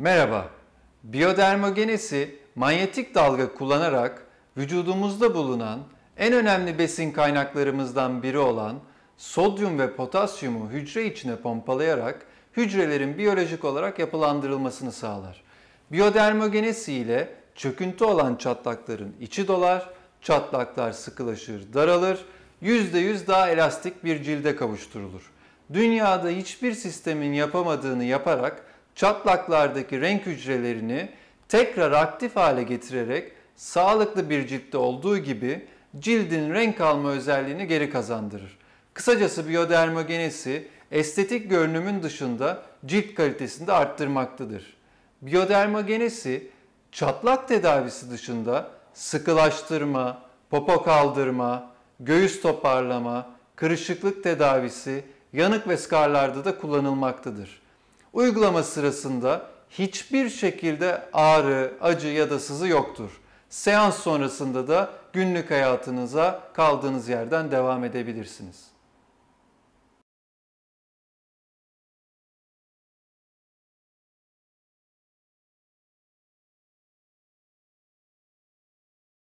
Merhaba. Biyodermogenesi manyetik dalga kullanarak vücudumuzda bulunan en önemli besin kaynaklarımızdan biri olan sodyum ve potasyumu hücre içine pompalayarak hücrelerin biyolojik olarak yapılandırılmasını sağlar. Biyodermogenesi ile çöküntü olan çatlakların içi dolar, çatlaklar sıkılaşır, daralır, %100 daha elastik bir cilde kavuşturulur. Dünyada hiçbir sistemin yapamadığını yaparak çatlaklardaki renk hücrelerini tekrar aktif hale getirerek sağlıklı bir ciltte olduğu gibi cildin renk alma özelliğini geri kazandırır. Kısacası biyodermogenesi estetik görünümün dışında cilt kalitesini de arttırmaktadır. Biyodermogenesi çatlak tedavisi dışında sıkılaştırma, popo kaldırma, göğüs toparlama, kırışıklık tedavisi, yanık ve skarlarda da kullanılmaktadır. Uygulama sırasında hiçbir şekilde ağrı, acı ya da sızı yoktur. Seans sonrasında da günlük hayatınıza kaldığınız yerden devam edebilirsiniz.